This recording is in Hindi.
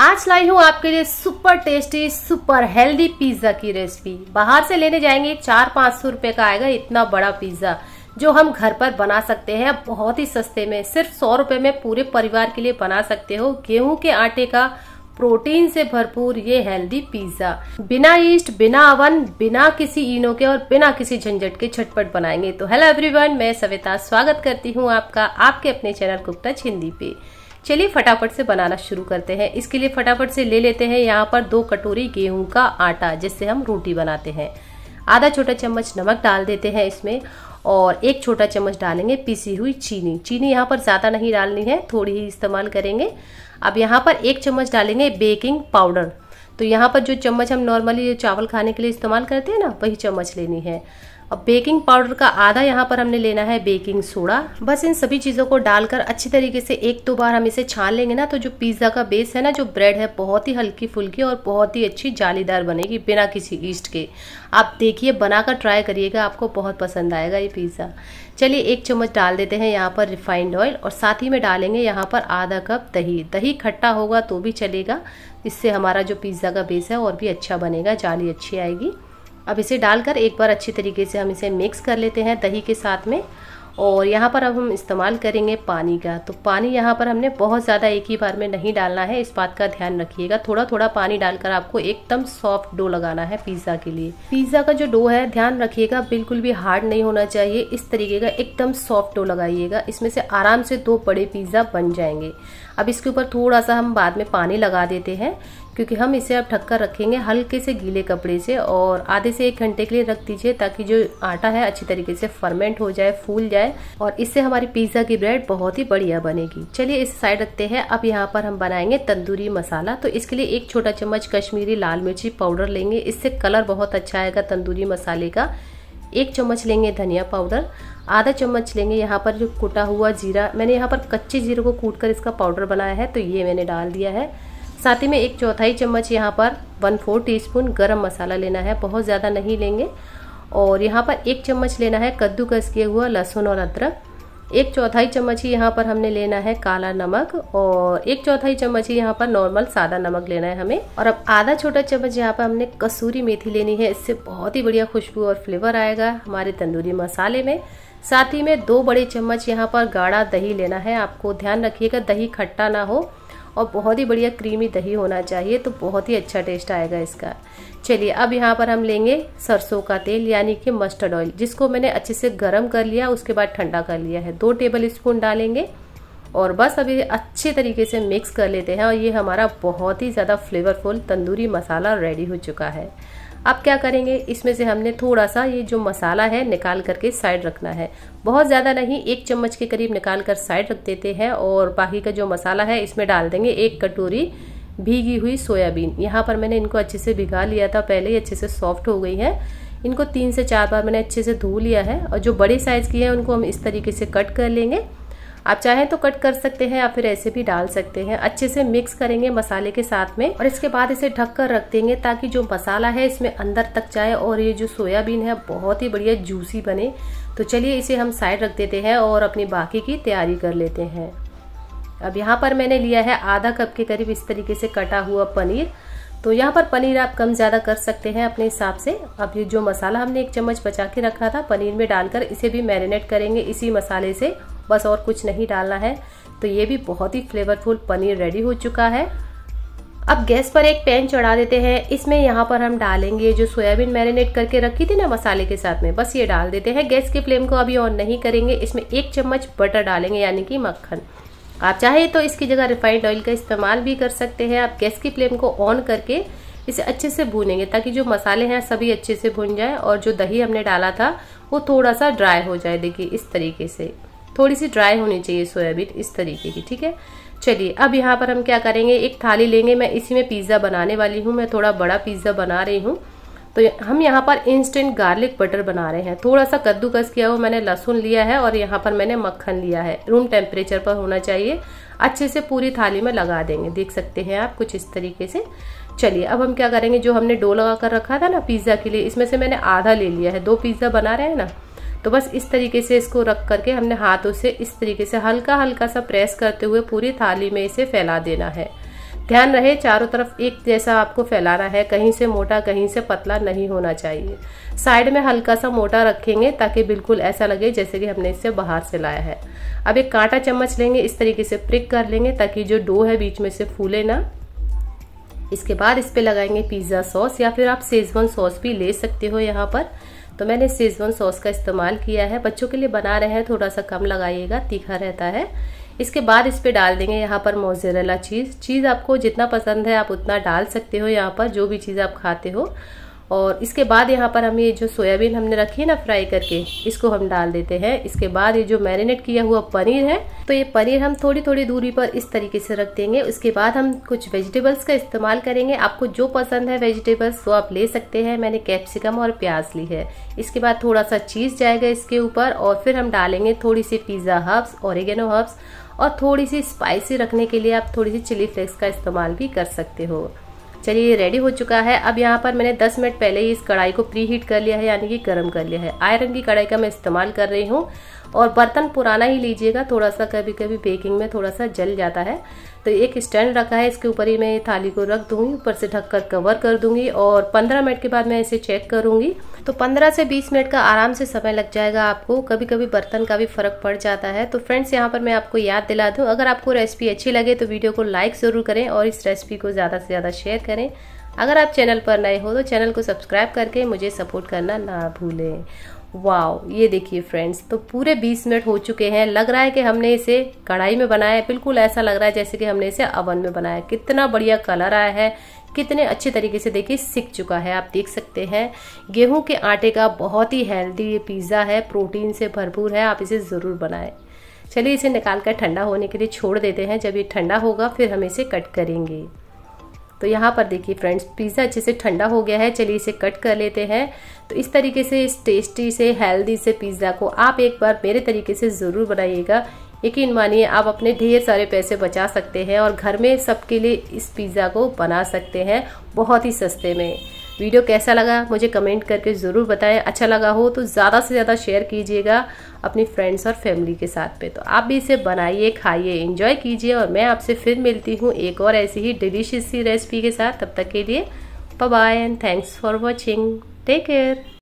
आज लाई हूँ आपके लिए super tasty super healthy pizza की रेसिपी बाहर से लेने जाएंगे चार पाँच सौ रूपए का आएगा इतना बड़ा पिज्जा जो हम घर पर बना सकते हैं बहुत ही सस्ते में सिर्फ सौ रुपये में पूरे परिवार के लिए बना सकते हो गेहूं के आटे का प्रोटीन से भरपूर ये हेल्दी पिज्जा बिना ईस्ट बिना अवन बिना किसी इनो के और बिना किसी झंझट के झटपट बनाएंगे तो हेलो एवरीवन मैं सविता स्वागत करती हूँ आपका आपके अपने चैनल कुकटच हिंदी पे चलिए फटाफट से बनाना शुरू करते हैं इसके लिए फटाफट से ले लेते हैं यहाँ पर दो कटोरी गेहूं का आटा जिससे हम रोटी बनाते हैं आधा छोटा चम्मच नमक डाल देते हैं इसमें और एक छोटा चम्मच डालेंगे पीसी हुई चीनी चीनी यहाँ पर ज़्यादा नहीं डालनी है थोड़ी ही इस्तेमाल करेंगे अब यहाँ पर एक चम्मच डालेंगे बेकिंग पाउडर तो यहाँ पर जो चम्मच हम नॉर्मली चावल खाने के लिए इस्तेमाल करते हैं ना वही चम्मच लेनी है अब बेकिंग पाउडर का आधा यहाँ पर हमने लेना है बेकिंग सोडा बस इन सभी चीज़ों को डालकर अच्छी तरीके से एक दो बार हम इसे छान लेंगे ना तो जो पिज़्ज़ा का बेस है ना जो ब्रेड है बहुत ही हल्की फुल्की और बहुत ही अच्छी जालीदार बनेगी बिना किसी ईस्ट के आप देखिए बनाकर ट्राई करिएगा आपको बहुत पसंद आएगा ये पिज़्ज़ा चलिए एक चम्मच डाल देते हैं यहाँ पर रिफाइंड ऑयल और साथ ही में डालेंगे यहाँ पर आधा कप दही दही खट्टा होगा तो भी चलेगा इससे हमारा जो पिज़्ज़ा का बेस है और भी अच्छा बनेगा जाली अच्छी आएगी अब इसे डालकर एक बार अच्छी तरीके से हम इसे मिक्स कर लेते हैं दही के साथ में और यहाँ पर अब हम इस्तेमाल करेंगे पानी का तो पानी यहाँ पर हमने बहुत ज़्यादा एक ही बार में नहीं डालना है इस बात का ध्यान रखिएगा थोड़ा थोड़ा पानी डालकर आपको एकदम सॉफ्ट डो लगाना है पिज़्ज़ा के लिए पिज़्ज़ा का जो डो है ध्यान रखिएगा बिल्कुल भी हार्ड नहीं होना चाहिए इस तरीके का एकदम सॉफ्ट डो लगाइएगा इसमें से आराम से दो बड़े पिज़्ज़ा बन जाएंगे अब इसके ऊपर थोड़ा सा हम बाद में पानी लगा देते हैं क्योंकि हम इसे अब ढककर रखेंगे हल्के से गीले कपड़े से और आधे से एक घंटे के लिए रख दीजिए ताकि जो आटा है अच्छी तरीके से फर्मेंट हो जाए फूल जाए और इससे हमारी पिज्ज़ा की ब्रेड बहुत ही बढ़िया बनेगी चलिए इस साइड रखते हैं अब यहाँ पर हम बनाएंगे तंदूरी मसाला तो इसके लिए एक छोटा चम्मच कश्मीरी लाल मिर्ची पाउडर लेंगे इससे कलर बहुत अच्छा आएगा तंदूरी मसाले का एक चम्मच लेंगे धनिया पाउडर आधा चम्मच लेंगे यहाँ पर जो कुटा हुआ जीरा मैंने यहाँ पर कच्चे जीरे को कूट कर इसका पाउडर बनाया है तो ये मैंने डाल दिया है साथ ही में एक चौथाई चम्मच यहाँ पर वन फोर टी स्पून गर्म मसाला लेना है बहुत ज़्यादा नहीं लेंगे और यहाँ पर एक चम्मच लेना है कद्दूकस किया हुआ लहसुन और अदरक एक चौथाई चम्मच ही यहाँ पर हमने लेना है काला नमक और एक चौथाई चम्मच ही यहाँ पर नॉर्मल सादा नमक लेना है हमें और अब आधा छोटा चम्मच यहाँ पर हमने कसूरी मेथी लेनी है इससे बहुत ही बढ़िया खुशबू और फ्लेवर आएगा हमारे तंदूरी मसाले में साथ ही में दो बड़े चम्मच यहाँ पर गाढ़ा दही लेना है आपको ध्यान रखिएगा दही खट्टा ना हो और बहुत ही बढ़िया क्रीमी दही होना चाहिए तो बहुत ही अच्छा टेस्ट आएगा इसका चलिए अब यहाँ पर हम लेंगे सरसों का तेल यानी कि मस्टर्ड ऑयल जिसको मैंने अच्छे से गर्म कर लिया उसके बाद ठंडा कर लिया है दो टेबल स्पून डालेंगे और बस अभी अच्छे तरीके से मिक्स कर लेते हैं और ये हमारा बहुत ही ज़्यादा फ्लेवरफुल तंदूरी मसाला रेडी हो चुका है अब क्या करेंगे इसमें से हमने थोड़ा सा ये जो मसाला है निकाल करके साइड रखना है बहुत ज़्यादा नहीं एक चम्मच के करीब निकाल कर साइड रख देते हैं और बाकी का जो मसाला है इसमें डाल देंगे एक कटोरी भीगी हुई सोयाबीन यहाँ पर मैंने इनको अच्छे से भिगा लिया था पहले ही अच्छे से सॉफ्ट हो गई है इनको तीन से चार बार मैंने अच्छे से धो लिया है और जो बड़े साइज़ की है उनको हम इस तरीके से कट कर लेंगे आप चाहें तो कट कर सकते हैं या फिर ऐसे भी डाल सकते हैं अच्छे से मिक्स करेंगे मसाले के साथ में और इसके बाद इसे ढक कर रख देंगे ताकि जो मसाला है इसमें अंदर तक जाए और ये जो सोयाबीन है बहुत ही बढ़िया जूसी बने तो चलिए इसे हम साइड रख देते हैं और अपनी बाकी की तैयारी कर लेते हैं अब यहाँ पर मैंने लिया है आधा कप के करीब इस तरीके से कटा हुआ पनीर तो यहाँ पर पनीर आप कम ज़्यादा कर सकते हैं अपने हिसाब से अब ये जो मसाला हमने एक चम्मच बचा के रखा था पनीर में डालकर इसे भी मैरिनेट करेंगे इसी मसाले से बस और कुछ नहीं डालना है तो ये भी बहुत ही फ्लेवरफुल पनीर रेडी हो चुका है अब गैस पर एक पैन चढ़ा देते हैं इसमें यहाँ पर हम डालेंगे जो सोयाबीन मैरिनेट करके रखी थी ना मसाले के साथ में बस ये डाल देते हैं गैस की फ्लेम को अभी ऑन नहीं करेंगे इसमें एक चम्मच बटर डालेंगे यानी कि मक्खन आप चाहे तो इसकी जगह रिफाइंड ऑयल का इस्तेमाल भी कर सकते हैं आप गैस की फ्लेम को ऑन करके इसे अच्छे से भूनेंगे ताकि जो मसाले हैं सभी अच्छे से भून जाए और जो दही हमने डाला था वो थोड़ा सा ड्राई हो जाए देखिए इस तरीके से थोड़ी सी ड्राई होनी चाहिए सोयाबीन इस तरीके की ठीक है चलिए अब यहाँ पर हम क्या करेंगे एक थाली लेंगे मैं इसी में पिज़्ज़ा बनाने वाली हूँ मैं थोड़ा बड़ा पिज़्ज़ा बना रही हूँ तो हम यहाँ पर इंस्टेंट गार्लिक बटर बना रहे हैं थोड़ा सा कद्दूकस किया हुआ मैंने लहसुन लिया है और यहाँ पर मैंने मक्खन लिया है रूम टेम्परेचर पर होना चाहिए अच्छे से पूरी थाली में लगा देंगे देख सकते हैं आप कुछ इस तरीके से चलिए अब हम क्या करेंगे जो हमने डो लगा कर रखा था ना पिज़्ज़ा के लिए इसमें से मैंने आधा ले लिया है दो पिज़्ज़ा बना रहे हैं ना तो बस इस तरीके से इसको रख करके हमने हाथों से इस तरीके से हल्का हल्का सा प्रेस करते हुए पूरी थाली में इसे फैला देना है ध्यान रहे चारों तरफ एक जैसा आपको फैलाना है कहीं से मोटा कहीं से पतला नहीं होना चाहिए साइड में हल्का सा मोटा रखेंगे ताकि बिल्कुल ऐसा लगे जैसे कि हमने इसे बाहर से लाया है अब एक कांटा चम्मच लेंगे इस तरीके से प्रिक कर लेंगे ताकि जो डो है बीच में से फूले ना इसके बाद इस पर लगाएंगे पिज़्ज़ा सॉस या फिर आप सेजवान सॉस भी ले सकते हो यहाँ पर तो मैंने सीजवन सॉस का इस्तेमाल किया है बच्चों के लिए बना रहे हैं थोड़ा सा कम लगाइएगा तीखा रहता है इसके बाद इस पर डाल देंगे यहाँ पर मोजरेला चीज़ चीज़ आपको जितना पसंद है आप उतना डाल सकते हो यहाँ पर जो भी चीज़ आप खाते हो और इसके बाद यहाँ पर हम ये जो सोयाबीन हमने रखी है ना फ्राई करके इसको हम डाल देते हैं इसके बाद ये जो मैरिनेट किया हुआ पनीर है तो ये पनीर हम थोड़ी थोड़ी दूरी पर इस तरीके से रख देंगे उसके बाद हम कुछ वेजिटेबल्स का इस्तेमाल करेंगे आपको जो पसंद है वेजिटेबल्स वो आप ले सकते हैं मैंने कैप्सिकम और प्याज ली है इसके बाद थोड़ा सा चीज़ जाएगा इसके ऊपर और फिर हम डालेंगे थोड़ी सी पिज़्ज़ा हर्ब्स औरगेनो हर्ब्स और थोड़ी सी स्पाइसी रखने के लिए आप थोड़ी सी चिली फ्लेक्स का इस्तेमाल भी कर सकते हो चलिए ये रेडी हो चुका है अब यहाँ पर मैंने 10 मिनट पहले ही इस कढ़ाई को प्री हीट कर लिया है यानी कि गर्म कर लिया है आयरन की कढ़ाई का मैं इस्तेमाल कर रही हूँ और बर्तन पुराना ही लीजिएगा थोड़ा सा कभी कभी बेकिंग में थोड़ा सा जल जाता है तो एक स्टैंड रखा है इसके ऊपर ही मैं थाली को रख दूंगी ऊपर से ढककर कवर कर दूंगी और 15 मिनट के बाद मैं इसे चेक करूंगी तो 15 से 20 मिनट का आराम से समय लग जाएगा आपको कभी कभी बर्तन का भी फर्क पड़ जाता है तो फ्रेंड्स यहाँ पर मैं आपको याद दिला दूँ अगर आपको रेसिपी अच्छी लगे तो वीडियो को लाइक ज़रूर करें और इस रेसिपी को ज़्यादा से ज़्यादा शेयर करें अगर आप चैनल पर नए हो तो चैनल को सब्सक्राइब करके मुझे सपोर्ट करना ना भूलें वाओ ये देखिए फ्रेंड्स तो पूरे 20 मिनट हो चुके हैं लग रहा है कि हमने इसे कढ़ाई में बनाया है बिल्कुल ऐसा लग रहा है जैसे कि हमने इसे अवन में बनाया कितना बढ़िया कलर आया है कितने अच्छे तरीके से देखिए सिक चुका है आप देख सकते हैं गेहूं के आटे का बहुत ही हेल्दी ये पिज़्ज़ा है प्रोटीन से भरपूर है आप इसे ज़रूर बनाएं चलिए इसे निकाल कर ठंडा होने के लिए छोड़ देते हैं जब ये ठंडा होगा फिर हम इसे कट करेंगे तो यहाँ पर देखिए फ्रेंड्स पिज़्ज़ा अच्छे से ठंडा हो गया है चलिए इसे कट कर लेते हैं तो इस तरीके से इस टेस्टी से हेल्दी से पिज़्ज़ा को आप एक बार मेरे तरीके से ज़रूर बनाइएगा यकीन मानिए आप अपने ढेर सारे पैसे बचा सकते हैं और घर में सबके लिए इस पिज़्ज़ा को बना सकते हैं बहुत ही सस्ते में वीडियो कैसा लगा मुझे कमेंट करके ज़रूर बताएं अच्छा लगा हो तो ज़्यादा से ज़्यादा शेयर कीजिएगा अपनी फ्रेंड्स और फैमिली के साथ पे तो आप भी इसे बनाइए खाइए इंजॉय कीजिए और मैं आपसे फिर मिलती हूँ एक और ऐसी ही डिलीशियस सी रेसिपी के साथ तब तक के लिए bye and thanks for watching take care